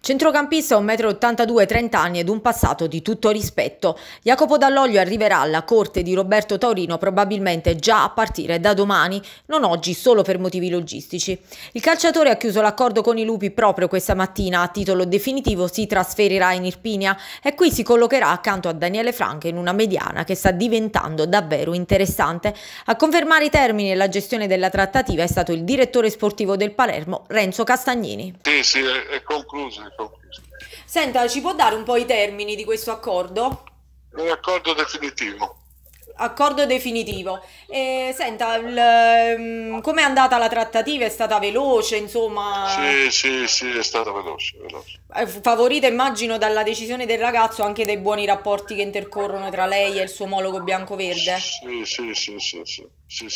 Centrocampista a 1,82 m, 30 anni ed un passato di tutto rispetto. Jacopo Dall'Oglio arriverà alla corte di Roberto Taurino probabilmente già a partire da domani, non oggi solo per motivi logistici. Il calciatore ha chiuso l'accordo con i Lupi proprio questa mattina, a titolo definitivo si trasferirà in Irpinia e qui si collocherà accanto a Daniele Franca in una mediana che sta diventando davvero interessante. A confermare i termini e la gestione della trattativa è stato il direttore sportivo del Palermo Renzo Castagnini. Sì, sì, è concluso ne so Senta, ci può dare un po' i termini di questo accordo? Un accordo definitivo. Accordo definitivo. E, eh, senta, ehm, com'è andata la trattativa? È stata veloce, insomma? Sì, sì, sì, è stata veloce, veloce. Eh, favorita, immagino, dalla decisione del ragazzo anche dai buoni rapporti che intercorrono tra lei e il suo omologo bianco-verde? Sì, sì, sì, sì, sì. sì, sì.